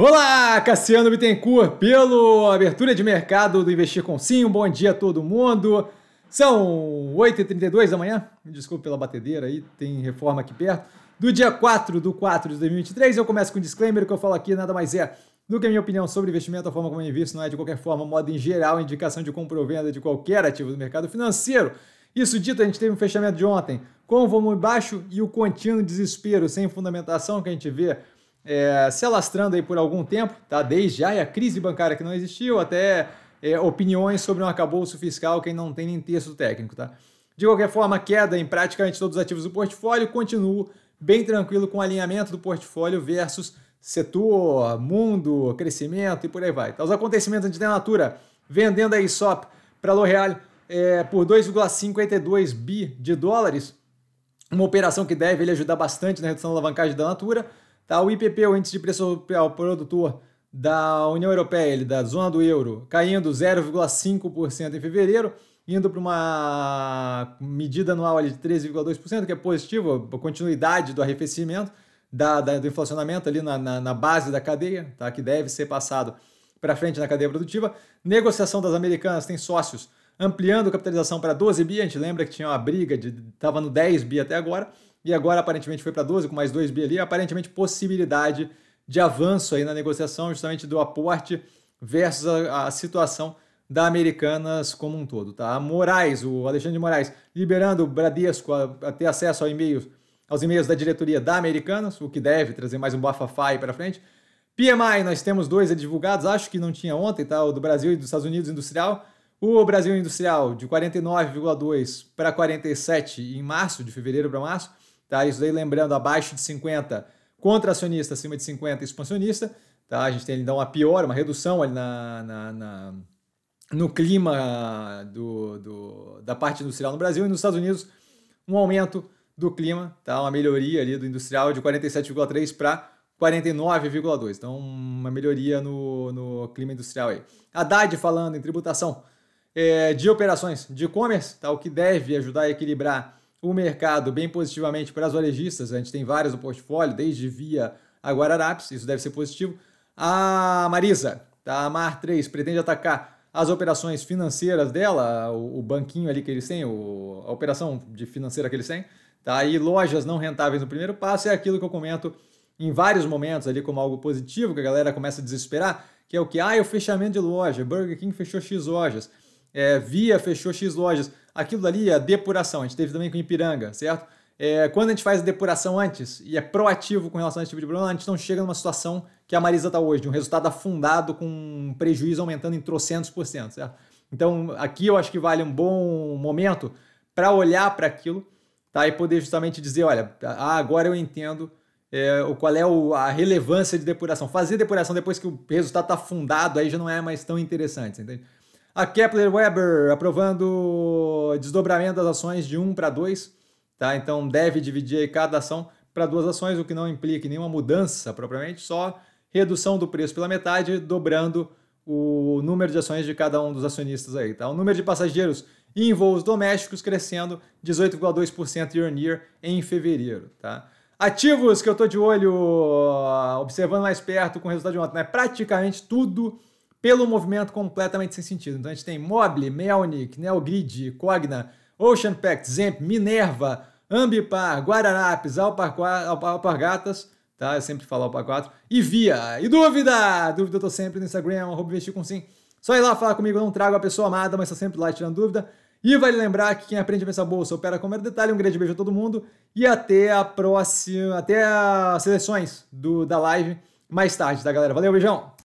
Olá, Cassiano Bittencourt, pelo abertura de mercado do Investir com Sim. Um bom dia a todo mundo. São 8h32 da manhã, Desculpa desculpe pela batedeira aí, tem reforma aqui perto. Do dia 4 do 4 de 2023, eu começo com um disclaimer, o que eu falo aqui nada mais é do que a minha opinião sobre investimento, a forma como eu invisto, não é de qualquer forma, modo em geral, indicação de compra ou venda de qualquer ativo do mercado financeiro. Isso dito, a gente teve um fechamento de ontem com o volume baixo e o contínuo desespero sem fundamentação que a gente vê é, se alastrando aí por algum tempo, tá? desde já a crise bancária que não existiu até é, opiniões sobre um acabouço fiscal que não tem nem texto técnico. Tá? De qualquer forma, queda em praticamente todos os ativos do portfólio, continuo bem tranquilo com o alinhamento do portfólio versus setor, mundo, crescimento e por aí vai. Tá? Os acontecimentos de Natura vendendo a ISOP para a L'Oréal é, por 2,52 bi de dólares, uma operação que deve ele ajudar bastante na redução da alavancagem da Natura. Tá? O IPP, o índice de preço ao produtor da União Europeia, ele da zona do euro, caindo 0,5% em fevereiro, indo para uma medida anual de 13,2%, que é positivo, a continuidade do arrefecimento, da, da do inflacionamento ali na, na, na, base da cadeia, tá? que deve ser passado para frente na cadeia produtiva. Negociação das americanas tem sócios ampliando a capitalização para 12 bi, a gente lembra que tinha uma briga de estava no 10 bi até agora e agora aparentemente foi para 12, com mais 2 bi ali, aparentemente possibilidade de avanço aí na negociação, justamente do aporte versus a, a situação da Americanas como um todo, tá? Moraes, o Alexandre de Moraes, liberando o Bradesco a, a ter acesso ao e aos e-mails da diretoria da Americanas, o que deve trazer mais um aí para frente. PMI, nós temos dois divulgados, acho que não tinha ontem, tá? O do Brasil e dos Estados Unidos industrial. O Brasil industrial de 49,2 para 47 em março, de fevereiro para março. Tá? Isso aí lembrando, abaixo de 50, contra-acionista, acima de 50, expansionista. Tá? A gente tem então uma pior uma redução ali na, na, na no clima do, do, da parte industrial no Brasil e nos Estados Unidos, um aumento do clima, tá? uma melhoria ali do industrial de 47,3 para 49,2. Então, uma melhoria no, no clima industrial aí. Haddad falando em tributação é, de operações de e-commerce, tá? o que deve ajudar a equilibrar o mercado bem positivamente para as varejistas. A gente tem várias no portfólio, desde Via a Guararapes, isso deve ser positivo. A Marisa, tá? a Mar3, pretende atacar as operações financeiras dela, o, o banquinho ali que eles têm, o, a operação de financeira que eles têm. Tá? E lojas não rentáveis no primeiro passo é aquilo que eu comento em vários momentos ali como algo positivo, que a galera começa a desesperar, que é o que? Ah, é o fechamento de loja, Burger King fechou X lojas, é, Via fechou X lojas aquilo dali, é a depuração. A gente teve também com o Ipiranga, certo? É, quando a gente faz a depuração antes e é proativo com relação a esse tipo de problema, a gente não chega numa situação que a Marisa está hoje, de um resultado afundado com um prejuízo aumentando em trocentos por cento, certo? Então, aqui eu acho que vale um bom momento para olhar para aquilo tá? e poder justamente dizer: olha, ah, agora eu entendo é, qual é o, a relevância de depuração. Fazer depuração depois que o resultado está afundado aí já não é mais tão interessante, entende? A Kepler Weber aprovando desdobramento das ações de 1 para 2, tá? Então deve dividir cada ação para duas ações, o que não implica nenhuma mudança propriamente, só redução do preço pela metade, dobrando o número de ações de cada um dos acionistas aí, tá? O número de passageiros em voos domésticos crescendo 18,2% year on year em fevereiro, tá? Ativos que eu estou de olho, ah, observando mais perto com o resultado de ontem, né? Praticamente tudo pelo movimento completamente sem sentido. Então a gente tem Mobile, Melnik, Neogrid, Cogna, Ocean Pact, Zemp, Minerva, Ambipar, Guararapes, Alpargatas, tá? Eu sempre falo Alpargatas. E Via. E dúvida? Dúvida eu tô sempre no Instagram, arroba investir com sim. Só ir lá falar comigo, eu não trago a pessoa amada, mas tá sempre lá tirando dúvida. E vale lembrar que quem aprende a pensar bolsa opera com mero detalhe. Um grande beijo a todo mundo e até a próxima, até as seleções do, da live mais tarde, tá, galera? Valeu, beijão!